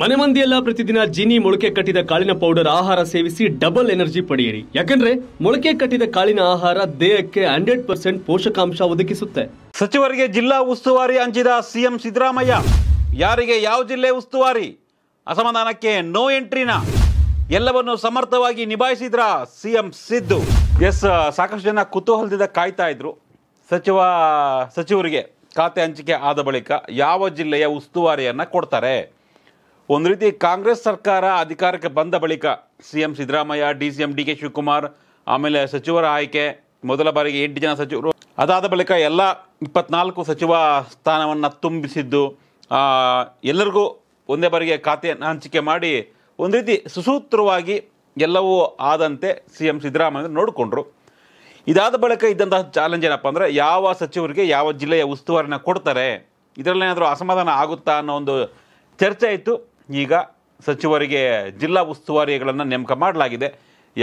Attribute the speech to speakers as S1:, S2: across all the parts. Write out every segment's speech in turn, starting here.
S1: ಮನೆ ಮಂದಿಯೆಲ್ಲ ಪ್ರತಿದಿನ ಜೀನಿ ಮೊಳಕೆ ಕಟ್ಟಿದ ಕಾಳಿನ ಪೌಡರ್ ಆಹಾರ ಸೇವಿಸಿ ಡಬಲ್ ಎನರ್ಜಿ ಪಡೆಯಿರಿ ಯಾಕಂದ್ರೆ ಮೊಳಕೆ ಕಟ್ಟಿದ ಕಾಳಿನ ಆಹಾರ ದೇಹಕ್ಕೆ ಹಂಡ್ರೆಡ್ ಪರ್ಸೆಂಟ್ ಪೋಷಕಾಂಶ ಒದಗಿಸುತ್ತೆ ಸಚಿವರಿಗೆ ಜಿಲ್ಲಾ ಉಸ್ತುವಾರಿ ಹಂಚಿದ ಸಿಎಂ ಸಿದ್ದರಾಮಯ್ಯ ಯಾರಿಗೆ ಯಾವ ಜಿಲ್ಲೆ ಉಸ್ತುವಾರಿ ಅಸಮಾಧಾನಕ್ಕೆ ನೋ ಎಂಟ್ರಿನ ಎಲ್ಲವನ್ನು ಸಮರ್ಥವಾಗಿ ನಿಭಾಯಿಸಿದ್ರ ಸಿಎಂ ಸಿದ್ದು ಎಸ್ ಸಾಕಷ್ಟು ಜನ ಕುತೂಹಲದಿಂದ ಕಾಯ್ತಾ ಇದ್ರು ಸಚಿವ ಸಚಿವರಿಗೆ ಖಾತೆ ಹಂಚಿಕೆ ಆದ ಬಳಿಕ ಯಾವ ಜಿಲ್ಲೆಯ ಉಸ್ತುವಾರಿಯನ್ನು ಕೊಡ್ತಾರೆ ಒಂದು ರೀತಿ ಕಾಂಗ್ರೆಸ್ ಸರ್ಕಾರ ಅಧಿಕಾರಕ್ಕೆ ಬಂದ ಬಳಿಕ C M Siddaramaiah D C M D K Shivakumar ಆಮೇಲೆ ಸಚಿವರ ಆಯ್ಕೆ ಮೊದಲ ಬಾರಿಗೆ ಎಂಟು ಜನ ಸಚಿವರು ಅದಾದ ಬಳಿಕ ಎಲ್ಲ ಇಪ್ಪತ್ನಾಲ್ಕು ಸಚಿವ ಸ್ಥಾನವನ್ನು ತುಂಬಿಸಿದ್ದು ಎಲ್ಲರಿಗೂ ಒಂದೇ ಬಾರಿಗೆ ಖಾತೆಯನ್ನು ಹಂಚಿಕೆ ಮಾಡಿ ಒಂದು ರೀತಿ ಸುಸೂತ್ರವಾಗಿ ಎಲ್ಲವೂ ಆದಂತೆ ಸಿ ಎಂ ಸಿದ್ದರಾಮಯ್ಯ ನೋಡಿಕೊಂಡ್ರು ಇದಾದ ಬಳಿಕ ಇದ್ದಂತಹ ಚಾಲೆಂಜ್ ಏನಪ್ಪ ಅಂದರೆ ಯಾವ ಸಚಿವರಿಗೆ ಯಾವ ಜಿಲ್ಲೆಯ ಉಸ್ತುವಾರಿನ ಕೊಡ್ತಾರೆ ಇದರಲ್ಲೇನಾದರೂ ಅಸಮಾಧಾನ ಆಗುತ್ತಾ ಅನ್ನೋ ಒಂದು ಚರ್ಚೆ ಇತ್ತು ಈಗ ಸಚಿವರಿಗೆ ಜಿಲ್ಲಾ ಉಸ್ತುವಾರಿಗಳನ್ನು ನೇಮಕ ಮಾಡಲಾಗಿದೆ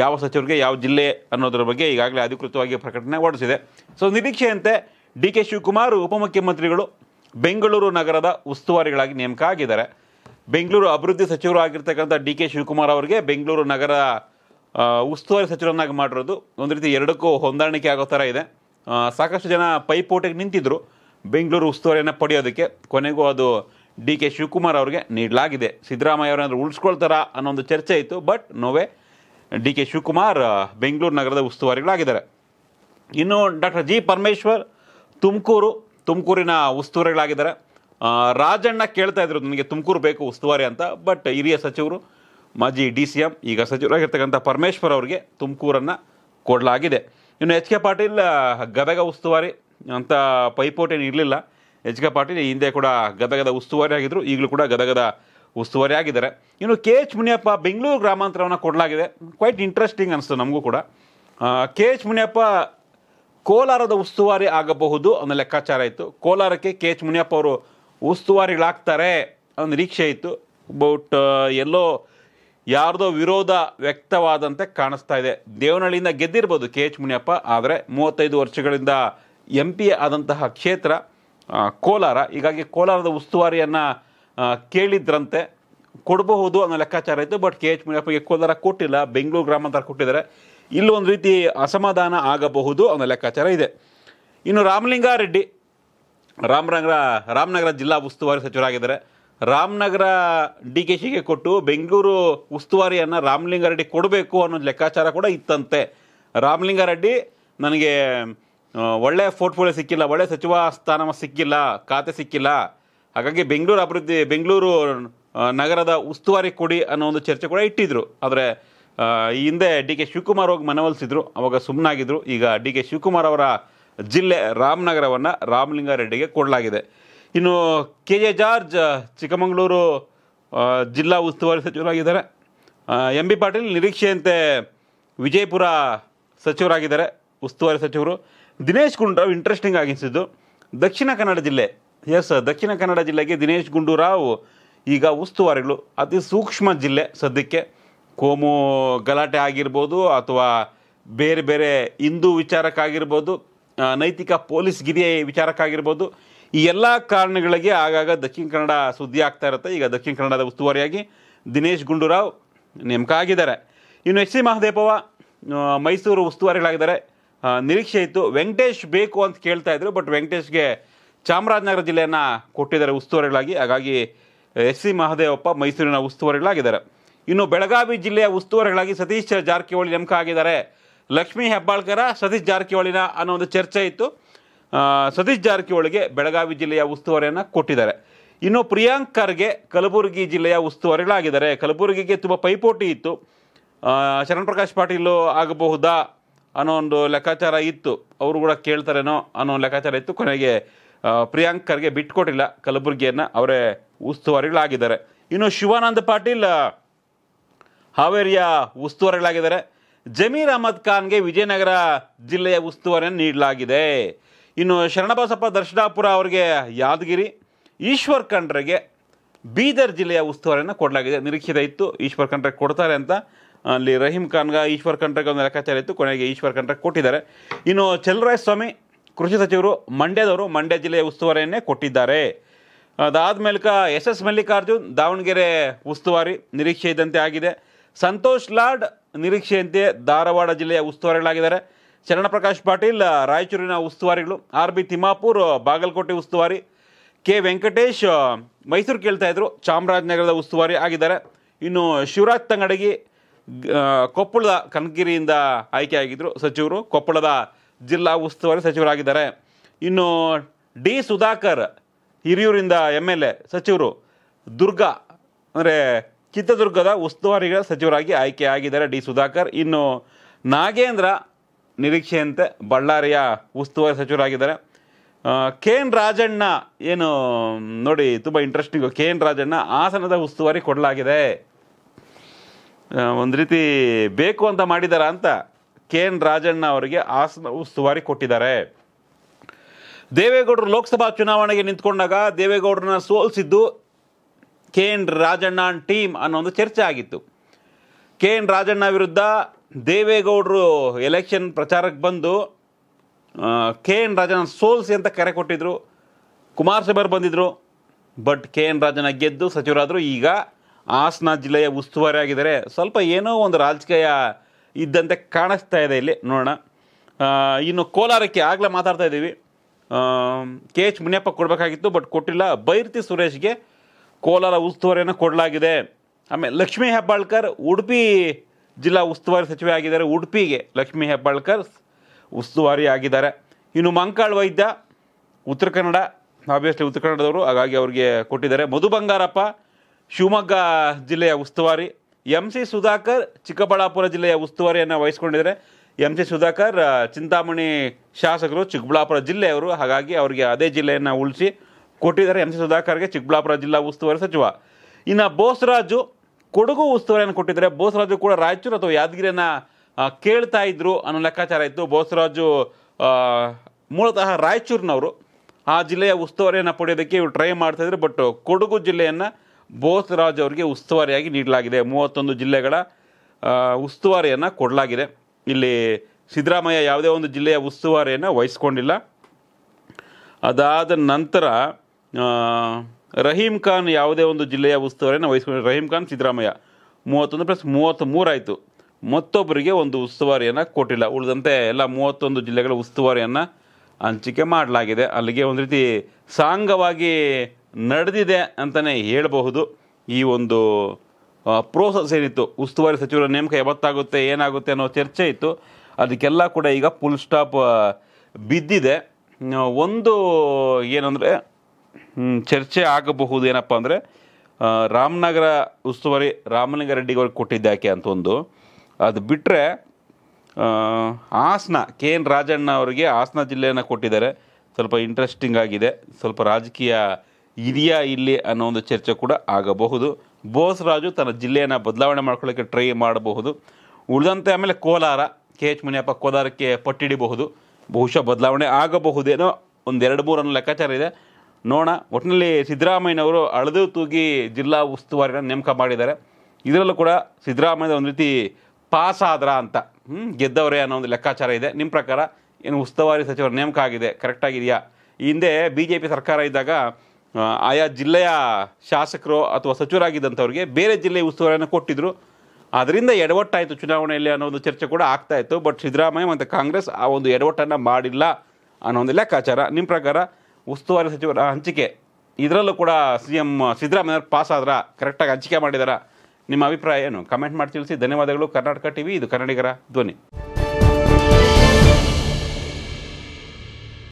S1: ಯಾವ ಸಚಿವರಿಗೆ ಯಾವ ಜಿಲ್ಲೆ ಅನ್ನೋದರ ಬಗ್ಗೆ ಈಗಾಗಲೇ ಅಧಿಕೃತವಾಗಿ ಪ್ರಕಟಣೆ ಹೊರಡಿಸಿದೆ ಸೊ ನಿರೀಕ್ಷೆಯಂತೆ ಡಿ ಕೆ ಶಿವಕುಮಾರ್ ಉಪಮುಖ್ಯಮಂತ್ರಿಗಳು ಬೆಂಗಳೂರು ನಗರದ ಉಸ್ತುವಾರಿಗಳಾಗಿ ನೇಮಕ ಆಗಿದ್ದಾರೆ ಬೆಂಗಳೂರು ಅಭಿವೃದ್ಧಿ ಸಚಿವರು ಆಗಿರ್ತಕ್ಕಂಥ ಡಿ ಕೆ ಶಿವಕುಮಾರ್ ಅವರಿಗೆ ಬೆಂಗಳೂರು ನಗರ ಉಸ್ತುವಾರಿ ಸಚಿವರನ್ನಾಗಿ ಮಾಡಿರೋದು ಒಂದು ರೀತಿ ಎರಡಕ್ಕೂ ಹೊಂದಾಣಿಕೆ ಆಗೋ ಥರ ಇದೆ ಸಾಕಷ್ಟು ಜನ ಪೈಪೋಟಿಗೆ ನಿಂತಿದ್ದರು ಬೆಂಗಳೂರು ಉಸ್ತುವಾರಿಯನ್ನು ಪಡೆಯೋದಕ್ಕೆ ಕೊನೆಗೂ ಅದು ಡಿ ಕೆ ಶಿವಕುಮಾರ್ ಅವರಿಗೆ ನೀಡಲಾಗಿದೆ ಸಿದ್ದರಾಮಯ್ಯ ಅವರೇನಾದರೂ ಉಳಿಸ್ಕೊಳ್ತಾರಾ ಅನ್ನೋ ಒಂದು ಚರ್ಚೆ ಇತ್ತು but no way D K Shivakumar Bengaluru ನಗರದ ಉಸ್ತುವಾರಿಗಳಾಗಿದ್ದಾರೆ ಇನ್ನು ಡಾಕ್ಟರ್ ಜಿ ಪರಮೇಶ್ವರ್ ತುಮಕೂರು ತುಮಕೂರಿನ ಉಸ್ತುವಾರಿಗಳಾಗಿದ್ದಾರೆ ರಾಜಣ್ಣ ಕೇಳ್ತಾ ಇದ್ರು ನನಗೆ ತುಮಕೂರು ಬೇಕು ಉಸ್ತುವಾರಿ ಅಂತ ಬಟ್ ಹಿರಿಯ ಸಚಿವರು ಮಾಜಿ ಡಿ ಸಿ ಎಂ ಈಗ ಸಚಿವರಾಗಿರ್ತಕ್ಕಂಥ ಪರಮೇಶ್ವರ್ ಅವರಿಗೆ ತುಮಕೂರನ್ನು ಕೊಡಲಾಗಿದೆ ಇನ್ನು ಎಚ್ ಕೆ ಪಾಟೀಲ್ ಗದಗ ಉಸ್ತುವಾರಿ ಅಂತ ಪೈಪೋಟೇನು ಇರಲಿಲ್ಲ ಎಚ್ ಕೆ ಪಾಟೀಲ್ ಹಿಂದೆ ಕೂಡ ಗದಗದ ಉಸ್ತುವಾರಿ ಆಗಿದ್ದರು ಈಗಲೂ ಕೂಡ ಗದಗದ ಉಸ್ತುವಾರಿ ಆಗಿದ್ದಾರೆ ಇನ್ನು ಕೆ ಎಚ್ ಮುನಿಯಪ್ಪ ಬೆಂಗಳೂರು ಗ್ರಾಮಾಂತರವನ್ನು ಕೊಡಲಾಗಿದೆ ಕ್ವೈಟ್ ಇಂಟ್ರೆಸ್ಟಿಂಗ್ ಅನಿಸ್ತು ನಮಗೂ ಕೂಡ ಕೆ ಎಚ್ ಮುನಿಯಪ್ಪ ಕೋಲಾರದ ಉಸ್ತುವಾರಿ ಆಗಬಹುದು ಅನ್ನೋ ಲೆಕ್ಕಾಚಾರ ಇತ್ತು ಕೋಲಾರಕ್ಕೆ ಕೆ ಎಚ್ ಮುನಿಯಪ್ಪ ಅವರು ಉಸ್ತುವಾರಿಗಳಾಗ್ತಾರೆ ಅನ್ನೋ ನಿರೀಕ್ಷೆ ಇತ್ತು ಬಟ್ ಎಲ್ಲೋ ಯಾರ್ದೋ ವಿರೋಧ ವ್ಯಕ್ತವಾದಂತೆ ಕಾಣಿಸ್ತಾ ಇದೆ ದೇವನಹಳ್ಳಿಯಿಂದ ಗೆದ್ದಿರ್ಬೋದು ಕೆ ಎಚ್ ಮುನಿಯಪ್ಪ ಆದರೆ ಮೂವತ್ತೈದು ವರ್ಷಗಳಿಂದ ಎಂ ಪಿ ಆದಂತಹ ಕ್ಷೇತ್ರ ಕೋಲಾರ ಹೀಗಾಗಿ ಕೋಲಾರದ ಉಸ್ತುವಾರಿಯನ್ನು ಕೇಳಿದ್ರಂತೆ ಕೊಡಬಹುದು ಅನ್ನೋ ಲೆಕ್ಕಾಚಾರ ಇತ್ತು ಬಟ್ ಕೆ ಎಚ್ ಮುನಿಯಪ್ಪಗೆ ಕೋಲಾರ ಕೊಟ್ಟಿಲ್ಲ ಬೆಂಗಳೂರು ಗ್ರಾಮಾಂತರ ಕೊಟ್ಟಿದ್ದಾರೆ ಇಲ್ಲಿ ಒಂದು ರೀತಿ ಅಸಮಾಧಾನ ಆಗಬಹುದು ಅನ್ನೋ ಲೆಕ್ಕಾಚಾರ ಇದೆ ಇನ್ನು ರಾಮಲಿಂಗಾರೆಡ್ಡಿ ರಾಮನಗರ ರಾಮನಗರ ಜಿಲ್ಲಾ ಉಸ್ತುವಾರಿ ಸಚಿವರಾಗಿದ್ದಾರೆ ರಾಮನಗರ ಡಿ ಕೆ ಶಿಗೆ ಕೊಟ್ಟು ಬೆಂಗಳೂರು ಉಸ್ತುವಾರಿಯನ್ನು ರಾಮಲಿಂಗಾರೆಡ್ಡಿ ಕೊಡಬೇಕು ಅನ್ನೋ ಲೆಕ್ಕಾಚಾರ ಕೂಡ ಇತ್ತಂತೆ ರಾಮಲಿಂಗಾರೆಡ್ಡಿ ನನಗೆ ಒಳ್ಳೆಯ ಪೋರ್ಟ್ಫೋಲಿಯೋ ಸಿಕ್ಕಿಲ್ಲ ಒಳ್ಳೆಯ ಸಚಿವ ಸ್ಥಾನ ಸಿಕ್ಕಿಲ್ಲ ಖಾತೆ ಸಿಕ್ಕಿಲ್ಲ ಹಾಗಾಗಿ ಬೆಂಗಳೂರು ಅಭಿವೃದ್ಧಿ ಬೆಂಗಳೂರು ನಗರದ ಉಸ್ತುವಾರಿ ಕೊಡಿ ಅನ್ನೋ ಒಂದು ಚರ್ಚೆ ಕೂಡ ಇಟ್ಟಿದ್ರು ಆದರೆ ಈ ಹಿಂದೆ ಡಿ ಕೆ ಶಿವಕುಮಾರ್ ಹೋಗಿ ಮನವೊಲಿಸಿದ್ರು ಅವಾಗ ಸುಮ್ಮನಾಗಿದ್ದರು ಈಗ ಡಿ ಕೆ ಶಿವಕುಮಾರ್ ಅವರ ಜಿಲ್ಲೆ ರಾಮನಗರವನ್ನು ರಾಮಲಿಂಗಾರೆಡ್ಡಿಗೆ ಕೊಡಲಾಗಿದೆ ಇನ್ನು ಕೆ ಜೆ ಜಾರ್ಜ್ ಚಿಕ್ಕಮಗಳೂರು ಜಿಲ್ಲಾ ಉಸ್ತುವಾರಿ ಸಚಿವರಾಗಿದ್ದಾರೆ ಎಂ ಬಿ ಪಾಟೀಲ್ ನಿರೀಕ್ಷೆಯಂತೆ ವಿಜಯಪುರ ಸಚಿವರಾಗಿದ್ದಾರೆ ಉಸ್ತುವಾರಿ ಸಚಿವರು ದಿನೇಶ್ ಗುಂಡೂರಾವ್ ಇಂಟ್ರೆಸ್ಟಿಂಗ್ ಆಗಿಸಿದ್ದು ದಕ್ಷಿಣ ಕನ್ನಡ ಜಿಲ್ಲೆ ಎಸ್ ದಕ್ಷಿಣ ಕನ್ನಡ ಜಿಲ್ಲೆಗೆ ದಿನೇಶ್ ಗುಂಡೂರಾವ್ ಈಗ ಉಸ್ತುವಾರಿಗಳು ಅತಿ ಸೂಕ್ಷ್ಮ ಜಿಲ್ಲೆ ಸದ್ಯಕ್ಕೆ ಕೋಮು ಗಲಾಟೆ ಆಗಿರ್ಬೋದು ಅಥವಾ ಬೇರೆ ಬೇರೆ ಹಿಂದೂ ವಿಚಾರಕ್ಕಾಗಿರ್ಬೋದು ನೈತಿಕ ಪೊಲೀಸ್ ಗಿರಿಯ ವಿಚಾರಕ್ಕಾಗಿರ್ಬೋದು ಈ ಎಲ್ಲ ಕಾರಣಗಳಿಗೆ ಆಗಾಗ ದಕ್ಷಿಣ ಕನ್ನಡ ಸುದ್ದಿ ಆಗ್ತಾ ಇರುತ್ತೆ ಈಗ ದಕ್ಷಿಣ ಕನ್ನಡದ ಉಸ್ತುವಾರಿಯಾಗಿ ದಿನೇಶ್ ಗುಂಡೂರಾವ್ ನೇಮಕ ಆಗಿದ್ದಾರೆ ಇನ್ನು ಎಚ್ ಸಿ ಮಹದೇಪವ ಮೈಸೂರು ಉಸ್ತುವಾರಿಗಳಾಗಿದ್ದಾರೆ ನಿರೀಕ್ಷೆ ಇತ್ತು ವೆಂಕಟೇಶ್ ಬೇಕು ಅಂತ ಕೇಳ್ತಾ ಇದ್ರು ಬಟ್ ವೆಂಕಟೇಶ್ಗೆ ಚಾಮರಾಜನಗರ ಜಿಲ್ಲೆಯನ್ನು ಕೊಟ್ಟಿದ್ದಾರೆ ಉಸ್ತುವಾರಿಗಳಾಗಿ ಹಾಗಾಗಿ ಎಸ್ ಸಿ ಮಹದೇವಪ್ಪ ಮೈಸೂರಿನ ಉಸ್ತುವಾರಿಗಳಾಗಿದ್ದಾರೆ ಇನ್ನು ಬೆಳಗಾವಿ ಜಿಲ್ಲೆಯ ಉಸ್ತುವಾರಿಗಳಾಗಿ ಸತೀಶ್ ಜಾರಕಿಹೊಳಿ ನೇಮಕ ಆಗಿದ್ದಾರೆ ಲಕ್ಷ್ಮೀ ಹೆಬ್ಬಾಳ್ಕರ ಸತೀಶ್ ಜಾರಕಿಹೊಳಿನ ಅನ್ನೋ ಒಂದು ಚರ್ಚೆ ಇತ್ತು ಸತೀಶ್ ಜಾರಕಿಹೊಳಿಗೆ ಬೆಳಗಾವಿ ಜಿಲ್ಲೆಯ ಉಸ್ತುವಾರಿಯನ್ನು ಕೊಟ್ಟಿದ್ದಾರೆ ಇನ್ನು ಪ್ರಿಯಾಂಕ್ ಖರ್ಗೆ ಕಲಬುರಗಿ ಜಿಲ್ಲೆಯ ಉಸ್ತುವಾರಿಗಳಾಗಿದ್ದಾರೆ ಕಲಬುರಗಿಗೆ ತುಂಬ ಪೈಪೋಟಿ ಇತ್ತು ಶರಣ್ ಪ್ರಕಾಶ್ ಪಾಟೀಲು ಆಗಬಹುದಾ ಅನ್ನೋ ಒಂದು ಲೆಕ್ಕಾಚಾರ ಇತ್ತು ಅವರು ಕೂಡ ಕೇಳ್ತಾರೇನೋ ಅನ್ನೋ ಲೆಕ್ಕಾಚಾರ ಇತ್ತು ಕೊನೆಗೆ ಪ್ರಿಯಾಂಕರ್ಗೆ ಬಿಟ್ಕೊಟ್ಟಿಲ್ಲ ಕಲಬುರಗಿಯನ್ನು ಅವರೇ ಉಸ್ತುವಾರಿಗಳಾಗಿದ್ದಾರೆ ಇನ್ನು ಶಿವಾನಂದ ಪಾಟೀಲ್ ಹಾವೇರಿಯ ಉಸ್ತುವಾರಿಗಳಾಗಿದ್ದಾರೆ ಜಮೀರ್ ಅಹಮದ್ ಖಾನ್ಗೆ ವಿಜಯನಗರ ಜಿಲ್ಲೆಯ ಉಸ್ತುವಾರಿಯನ್ನು ನೀಡಲಾಗಿದೆ ಇನ್ನು ಶರಣಬಸಪ್ಪ ದರ್ಶನಾಪುರ ಅವರಿಗೆ ಯಾದಗಿರಿ ಈಶ್ವರ್ ಖಂಡ್ರೆಗೆ ಬೀದರ್ ಜಿಲ್ಲೆಯ ಉಸ್ತುವಾರಿಯನ್ನು ಕೊಡಲಾಗಿದೆ ನಿರೀಕ್ಷಿತ ಇತ್ತು ಈಶ್ವರ್ ಖಂಡ್ರೆ ಕೊಡ್ತಾರೆ ಅಂತ ಅಲ್ಲಿ ರಹೀಂ ಖಾನ್ಗ ಈಶ್ವರ್ ಖಂಡ್ರೆಗೆ ಒಂದು ಲೆಕ್ಕಾಚಾರ ಇತ್ತು ಕೊನೆಗೆ ಈಶ್ವರ್ ಖಂಡ್ರೆ ಕೊಟ್ಟಿದ್ದಾರೆ ಇನ್ನು ಚೆಲುವರಾಯ ಸ್ವಾಮಿ ಕೃಷಿ ಸಚಿವರು ಮಂಡ್ಯದವರು ಮಂಡ್ಯ ಜಿಲ್ಲೆಯ ಉಸ್ತುವಾರಿಯನ್ನೇ ಕೊಟ್ಟಿದ್ದಾರೆ ಅದಾದ ಮೇಲಕ ಎಸ್ ಎಸ್ ಮಲ್ಲಿಕಾರ್ಜುನ್ ದಾವಣಗೆರೆ ಉಸ್ತುವಾರಿ ನಿರೀಕ್ಷೆ ಇದ್ದಂತೆ ಆಗಿದೆ ಸಂತೋಷ್ ಲಾಡ್ ನಿರೀಕ್ಷೆಯಂತೆ ಧಾರವಾಡ ಜಿಲ್ಲೆಯ ಉಸ್ತುವಾರಿಗಳಾಗಿದ್ದಾರೆ ಚರಣಪ್ರಕಾಶ್ ಪಾಟೀಲ್ ರಾಯಚೂರಿನ ಉಸ್ತುವಾರಿಗಳು ಆರ್ ಬಿ ತಿಮ್ಮಾಪುರ್ ಬಾಗಲಕೋಟೆ ಉಸ್ತುವಾರಿ ಕೆ ವೆಂಕಟೇಶ್ ಮೈಸೂರು ಕೇಳ್ತಾ ಇದ್ರು ಚಾಮರಾಜನಗರದ ಉಸ್ತುವಾರಿ ಆಗಿದ್ದಾರೆ ಇನ್ನು ಶಿವರಾಜ್ ತಂಗಡಗಿ ಕೊಪ್ಪಳದ ಕನಕಗಿರಿಯಿಂದ ಆಯ್ಕೆಯಾಗಿದ್ದರು ಸಚಿವರು ಕೊಪ್ಪಳದ ಜಿಲ್ಲಾ ಉಸ್ತುವಾರಿ ಸಚಿವರಾಗಿದ್ದಾರೆ ಇನ್ನು ಡಿ ಸುಧಾಕರ್ ಹಿರಿಯೂರಿಂದ ಎಮ್ ಎಲ್ ಎ ಸಚಿವರು ದುರ್ಗ ಅಂದರೆ ಚಿತ್ರದುರ್ಗದ ಉಸ್ತುವಾರಿಗಳ ಸಚಿವರಾಗಿ ಆಯ್ಕೆಯಾಗಿದ್ದಾರೆ ಡಿ ಸುಧಾಕರ್ ಇನ್ನು ನಾಗೇಂದ್ರ ನಿರೀಕ್ಷೆಯಂತೆ ಬಳ್ಳಾರಿಯ ಉಸ್ತುವಾರಿ ಸಚಿವರಾಗಿದ್ದಾರೆ ಕೆ ಎನ್ ರಾಜಣ್ಣ ಏನು ನೋಡಿ ತುಂಬ ಇಂಟ್ರೆಸ್ಟಿಂಗು ಕೆ ಎನ್ ರಾಜಣ್ಣ ಹಾಸನದ ಉಸ್ತುವಾರಿ ಕೊಡಲಾಗಿದೆ ಒಂದು ರೀತಿ ಬೇಕು ಅಂತ ಮಾಡಿದಾರ ಅಂತ ಕೆ ಎನ್ ರಾಜಣ್ಣ ಅವರಿಗೆ ಆಸನ ಉಸ್ತುವಾರಿ ಕೊಟ್ಟಿದ್ದಾರೆ ದೇವೇಗೌಡರು ಲೋಕಸಭಾ ಚುನಾವಣೆಗೆ ನಿಂತ್ಕೊಂಡಾಗ ದೇವೇಗೌಡರನ್ನ ಸೋಲಿಸಿದ್ದು ಕೆ ಎನ್ ರಾಜಣ್ಣ ಟೀಮ್ ಅನ್ನೋ ಒಂದು ಚರ್ಚೆ ಆಗಿತ್ತು ಕೆ ಎನ್ ರಾಜಣ್ಣ ವಿರುದ್ಧ ದೇವೇಗೌಡರು ಎಲೆಕ್ಷನ್ ಪ್ರಚಾರಕ್ಕೆ ಬಂದು ಕೆ ಎನ್ ರಾಜಣ್ಣ ಸೋಲ್ಸಿ ಅಂತ ಕರೆ ಕೊಟ್ಟಿದ್ದರು ಕುಮಾರಸ್ವಾಮಿ ಬಂದಿದ್ದರು ಬಟ್ ಕೆ ಎನ್ ರಾಜಣ್ಣ ಗೆದ್ದು ಸಚಿವರಾದರು ಈಗ ಹಾಸನ ಜಿಲ್ಲೆಯ ಉಸ್ತುವಾರಿ ಆಗಿದ್ದಾರೆ ಸ್ವಲ್ಪ ಏನೋ ಒಂದು ರಾಜಕೀಯ ಇದ್ದಂತೆ ಕಾಣಿಸ್ತಾ ಇದೆ ಇಲ್ಲಿ ನೋಡೋಣ ಇನ್ನು ಕೋಲಾರಕ್ಕೆ ಆಗಲೇ ಮಾತಾಡ್ತಾ ಇದ್ದೀವಿ ಕೆ ಎಚ್ ಮುನಿಯಪ್ಪ ಕೊಡಬೇಕಾಗಿತ್ತು ಬಟ್ ಕೊಟ್ಟಿಲ್ಲ ಬೈರ್ತಿ ಸುರೇಶ್ಗೆ ಕೋಲಾರ ಉಸ್ತುವಾರಿಯನ್ನು ಕೊಡಲಾಗಿದೆ ಆಮೇಲೆ ಲಕ್ಷ್ಮೀ ಹೆಬ್ಬಾಳ್ಕರ್ ಉಡುಪಿ ಜಿಲ್ಲಾ ಉಸ್ತುವಾರಿ ಸಚಿವೆ ಆಗಿದ್ದಾರೆ ಉಡುಪಿಗೆ ಲಕ್ಷ್ಮೀ ಹೆಬ್ಬಾಳ್ಕರ್ ಉಸ್ತುವಾರಿ ಆಗಿದ್ದಾರೆ ಇನ್ನು ಮಂಕಾಳ್ ವೈದ್ಯ ಉತ್ತರ ಕನ್ನಡ ಆಬ್ವಿಯಸ್ಲಿ ಉತ್ತರ ಕನ್ನಡದವರು ಹಾಗಾಗಿ ಅವರಿಗೆ ಕೊಟ್ಟಿದ್ದಾರೆ ಮಧು ಬಂಗಾರಪ್ಪ ಶಿವಮೊಗ್ಗ ಜಿಲ್ಲೆಯ ಉಸ್ತುವಾರಿ ಎಂ ಸಿ ಸುಧಾಕರ್ ಚಿಕ್ಕಬಳ್ಳಾಪುರ ಜಿಲ್ಲೆಯ ಉಸ್ತುವಾರಿಯನ್ನು ವಹಿಸ್ಕೊಂಡಿದ್ದಾರೆ ಎಂ ಸಿ ಸುಧಾಕರ್ ಚಿಂತಾಮಣಿ ಶಾಸಕರು ಚಿಕ್ಕಬಳ್ಳಾಪುರ ಜಿಲ್ಲೆಯವರು ಹಾಗಾಗಿ ಅವರಿಗೆ ಅದೇ ಜಿಲ್ಲೆಯನ್ನು ಉಳಿಸಿ ಕೊಟ್ಟಿದ್ದಾರೆ ಎಂ ಸಿ ಸುಧಾಕರ್ಗೆ ಚಿಕ್ಕಬಳ್ಳಾಪುರ ಜಿಲ್ಲಾ ಉಸ್ತುವಾರಿ ಸಚಿವ ಇನ್ನು ಬೋಸರಾಜು ಕೊಡಗು ಉಸ್ತುವಾರಿಯನ್ನು ಕೊಟ್ಟಿದ್ದಾರೆ ಬೋಸರಾಜು ಕೂಡ ರಾಯಚೂರು ಅಥವಾ ಯಾದಗಿರಿಯನ್ನು ಕೇಳ್ತಾ ಇದ್ರು ಅನ್ನೋ ಲೆಕ್ಕಾಚಾರ ಇತ್ತು ಬೋಸರಾಜು ಮೂಲತಃ ರಾಯಚೂರಿನವರು ಆ ಜಿಲ್ಲೆಯ ಉಸ್ತುವಾರಿಯನ್ನು ಪಡೆಯೋದಕ್ಕೆ ಇವರು ಟ್ರೈ ಮಾಡ್ತಾಯಿದ್ರು ಬಟ್ ಕೊಡಗು ಜಿಲ್ಲೆಯನ್ನು ಬೋಸರಾಜ್ ಅವರಿಗೆ ಉಸ್ತುವಾರಿಯಾಗಿ ನೀಡಲಾಗಿದೆ ಮೂವತ್ತೊಂದು ಜಿಲ್ಲೆಗಳ ಉಸ್ತುವಾರಿಯನ್ನು ಕೊಡಲಾಗಿದೆ ಇಲ್ಲಿ ಸಿದ್ದರಾಮಯ್ಯ ಯಾವುದೇ ಒಂದು ಜಿಲ್ಲೆಯ ಉಸ್ತುವಾರಿಯನ್ನು ವಹಿಸ್ಕೊಂಡಿಲ್ಲ ಅದಾದ ನಂತರ ರಹೀಮ್ ಖಾನ್ ಯಾವುದೇ ಒಂದು ಜಿಲ್ಲೆಯ ಉಸ್ತುವಾರಿಯನ್ನು ವಹಿಸ್ಕೊಂಡು ರಹೀಮ್ ಖಾನ್ ಸಿದ್ದರಾಮಯ್ಯ ಮೂವತ್ತೊಂದು ಪ್ಲಸ್ ಮೂರಾಯಿತು ಮತ್ತೊಬ್ಬರಿಗೆ ಒಂದು ಉಸ್ತುವಾರಿಯನ್ನು ಕೊಟ್ಟಿಲ್ಲ ಉಳಿದಂತೆ ಎಲ್ಲ ಮೂವತ್ತೊಂದು ಜಿಲ್ಲೆಗಳ ಉಸ್ತುವಾರಿಯನ್ನು ಹಂಚಿಕೆ ಮಾಡಲಾಗಿದೆ ಅಲ್ಲಿಗೆ ಒಂದು ರೀತಿ ಸಾಂಗವಾಗಿ ನಡೆದಿದೆ ಅಂತಲೇ ಹೇಳಬಹುದು ಈ ಒಂದು ಪ್ರೋಸೆಸ್ ಏನಿತ್ತು ಉಸ್ತುವಾರಿ ಸಚಿವರ ನೇಮಕ ಯಾವತ್ತಾಗುತ್ತೆ ಏನಾಗುತ್ತೆ ಅನ್ನೋ ಚರ್ಚೆ ಇತ್ತು ಅದಕ್ಕೆಲ್ಲ ಕೂಡ ಈಗ ಫುಲ್ ಸ್ಟಾಪ್ ಬಿದ್ದಿದೆ ಒಂದು ಏನಂದರೆ ಚರ್ಚೆ ಆಗಬಹುದು ಏನಪ್ಪ ಅಂದರೆ ರಾಮನಗರ ಉಸ್ತುವಾರಿ ರಾಮಲಿಂಗ ರಾಮಲಿಂಗಾರೆಡ್ಡಿಗವ್ರಿಗೆ ಕೊಟ್ಟಿದ್ದ ಯಾಕೆ ಅಂತ ಒಂದು ಅದು ಬಿಟ್ಟರೆ ಹಾಸನ ಕೆ ಎನ್ ರಾಜಣ್ಣ ಅವರಿಗೆ ಹಾಸನ ಜಿಲ್ಲೆಯನ್ನು ಕೊಟ್ಟಿದ್ದಾರೆ ಸ್ವಲ್ಪ ಇಂಟ್ರೆಸ್ಟಿಂಗ್ ಆಗಿದೆ ಸ್ವಲ್ಪ ರಾಜಕೀಯ ಇದೆಯಾ ಇಲ್ಲಿ ಅನ್ನೋ ಒಂದು ಚರ್ಚೆ ಕೂಡ ಆಗಬಹುದು ರಾಜು ತನ್ನ ಜಿಲ್ಲೆಯನ್ನು ಬದಲಾವಣೆ ಮಾಡ್ಕೊಳ್ಳೋಕ್ಕೆ ಟ್ರೈ ಮಾಡಬಹುದು ಉಳಿದಂತೆ ಆಮೇಲೆ ಕೋಲಾರ ಕೆ ಎಚ್ ಮುನಿಯಪ್ಪ ಕೋಲಾರಕ್ಕೆ ಪಟ್ಟಿಡಿಬಹುದು ಬಹುಶಃ ಬದಲಾವಣೆ ಆಗಬಹುದೇನೋ ಒಂದೆರಡು ಮೂರು ಅನ್ನೋ ಲೆಕ್ಕಾಚಾರ ಇದೆ ನೋಡೋಣ ಒಟ್ಟಿನಲ್ಲಿ ಸಿದ್ದರಾಮಯ್ಯನವರು ಅಳೆದು ತೂಗಿ ಜಿಲ್ಲಾ ಉಸ್ತುವಾರಿನ ನೇಮಕ ಮಾಡಿದ್ದಾರೆ ಇದರಲ್ಲೂ ಕೂಡ ಸಿದ್ದರಾಮಯ್ಯ ಒಂದು ರೀತಿ ಪಾಸ್ ಆದ್ರ ಅಂತ ಗೆದ್ದವರೇ ಅನ್ನೋ ಒಂದು ಲೆಕ್ಕಾಚಾರ ಇದೆ ನಿಮ್ಮ ಪ್ರಕಾರ ಏನು ಉಸ್ತುವಾರಿ ಸಚಿವರ ನೇಮಕ ಆಗಿದೆ ಕರೆಕ್ಟಾಗಿದೆಯಾ ಹಿಂದೆ ಬಿ ಜೆ ಪಿ ಸರ್ಕಾರ ಇದ್ದಾಗ ಆಯಾ ಜಿಲ್ಲೆಯ ಶಾಸಕರು ಅಥವಾ ಸಚಿವರಾಗಿದ್ದಂಥವ್ರಿಗೆ ಬೇರೆ ಜಿಲ್ಲೆ ಉಸ್ತುವಾರಿಯನ್ನು ಕೊಟ್ಟಿದ್ರು ಅದರಿಂದ ಎಡವಟ್ಟಾಯಿತು ಚುನಾವಣೆಯಲ್ಲಿ ಅನ್ನೋ ಒಂದು ಚರ್ಚೆ ಕೂಡ ಆಗ್ತಾ ಇತ್ತು ಬಟ್ ಸಿದ್ದರಾಮಯ್ಯ ಮತ್ತು ಕಾಂಗ್ರೆಸ್ ಆ ಒಂದು ಎಡವಟ್ಟನ್ನು ಮಾಡಿಲ್ಲ ಅನ್ನೋ ಒಂದು ಲೆಕ್ಕಾಚಾರ ನಿಮ್ಮ ಪ್ರಕಾರ ಉಸ್ತುವಾರಿ ಸಚಿವರ ಹಂಚಿಕೆ ಇದರಲ್ಲೂ ಕೂಡ ಸಿ ಎಂ ಸಿದ್ದರಾಮಯ್ಯ ಪಾಸ್ ಆದ್ರ ಕರೆಕ್ಟಾಗಿ ಹಂಚಿಕೆ ಮಾಡಿದಾರ ನಿಮ್ಮ ಅಭಿಪ್ರಾಯ ಏನು ಕಮೆಂಟ್ ಮಾಡಿ ತಿಳಿಸಿ ಧನ್ಯವಾದಗಳು ಕರ್ನಾಟಕ ಟಿವಿ ಇದು ಕನ್ನಡಿಗರ ಧ್ವನಿ